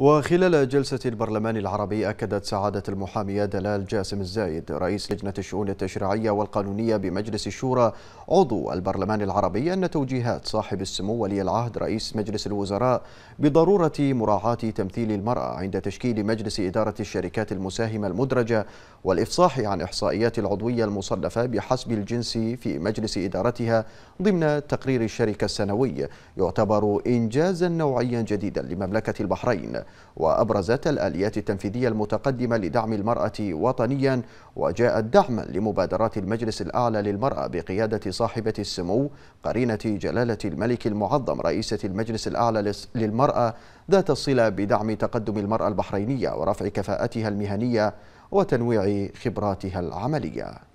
وخلال جلسة البرلمان العربي أكدت سعادة المحامية دلال جاسم الزايد رئيس لجنة الشؤون التشريعية والقانونية بمجلس الشورى عضو البرلمان العربي أن توجيهات صاحب السمو ولي العهد رئيس مجلس الوزراء بضرورة مراعاة تمثيل المرأة عند تشكيل مجلس إدارة الشركات المساهمة المدرجة والإفصاح عن إحصائيات العضوية المصنفة بحسب الجنس في مجلس إدارتها ضمن تقرير الشركة السنوي يعتبر إنجازا نوعيا جديدا لمملكة البحرين وأبرزت الآليات التنفيذية المتقدمة لدعم المرأة وطنيا وجاءت دعما لمبادرات المجلس الأعلى للمرأة بقيادة صاحبة السمو قرينة جلالة الملك المعظم رئيسة المجلس الأعلى للمرأة ذات الصلة بدعم تقدم المرأة البحرينية ورفع كفاءتها المهنية وتنويع خبراتها العمليه